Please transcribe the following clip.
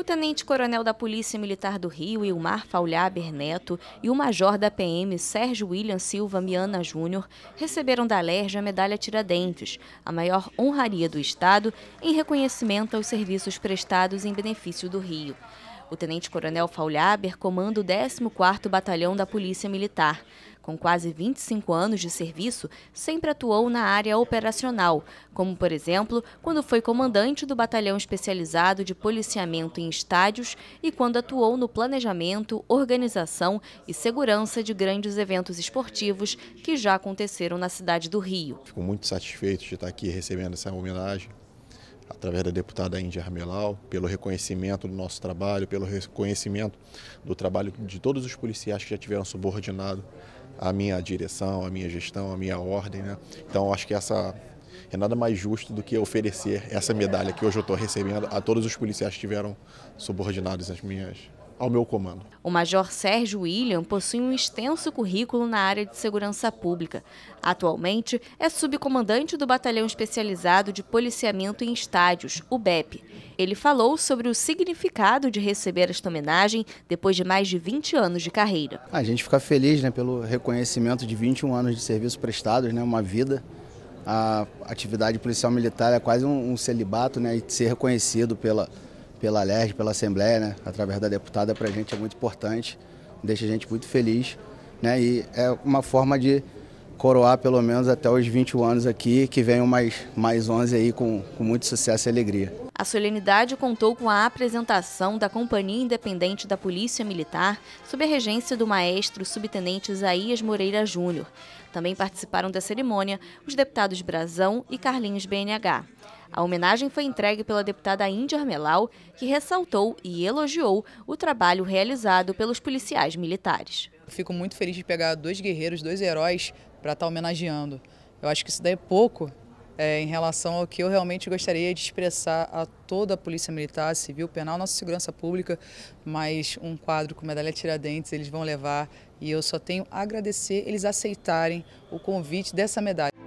O tenente-coronel da Polícia Militar do Rio, Ilmar Faulhaber Neto, e o major da PM, Sérgio William Silva Miana Júnior, receberam da LERJ a Medalha Tiradentes, a maior honraria do Estado, em reconhecimento aos serviços prestados em benefício do Rio. O tenente-coronel Faulhaber comanda o 14º Batalhão da Polícia Militar. Com quase 25 anos de serviço, sempre atuou na área operacional, como, por exemplo, quando foi comandante do Batalhão Especializado de Policiamento em Estádios e quando atuou no planejamento, organização e segurança de grandes eventos esportivos que já aconteceram na cidade do Rio. Fico muito satisfeito de estar aqui recebendo essa homenagem através da deputada Índia Ramelau, pelo reconhecimento do nosso trabalho, pelo reconhecimento do trabalho de todos os policiais que já tiveram subordinado à minha direção, à minha gestão, à minha ordem. Né? Então, acho que essa é nada mais justo do que oferecer essa medalha que hoje eu estou recebendo a todos os policiais que tiveram subordinados às minhas ao meu comando. O Major Sérgio William possui um extenso currículo na área de segurança pública. Atualmente, é subcomandante do Batalhão Especializado de Policiamento em Estádios, o BEP. Ele falou sobre o significado de receber esta homenagem depois de mais de 20 anos de carreira. A gente fica feliz né, pelo reconhecimento de 21 anos de serviço prestados, né, uma vida a atividade policial militar é quase um, celibato, né? E ser reconhecido pela, pela LERJ, pela Assembleia, né, através da deputada, para a gente é muito importante, deixa a gente muito feliz. Né, e é uma forma de coroar pelo menos até os 21 anos aqui, que venham mais, mais 11 aí com, com muito sucesso e alegria. A solenidade contou com a apresentação da Companhia Independente da Polícia Militar, sob a regência do maestro subtenente Isaías Moreira Júnior. Também participaram da cerimônia os deputados Brazão e Carlinhos BNH. A homenagem foi entregue pela deputada Índia Armelau, que ressaltou e elogiou o trabalho realizado pelos policiais militares. Fico muito feliz de pegar dois guerreiros, dois heróis, para estar tá homenageando. Eu acho que isso daí é pouco é, em relação ao que eu realmente gostaria de expressar a toda a Polícia Militar, Civil, Penal, nossa segurança pública, mas um quadro com medalha Tiradentes eles vão levar e eu só tenho a agradecer eles aceitarem o convite dessa medalha.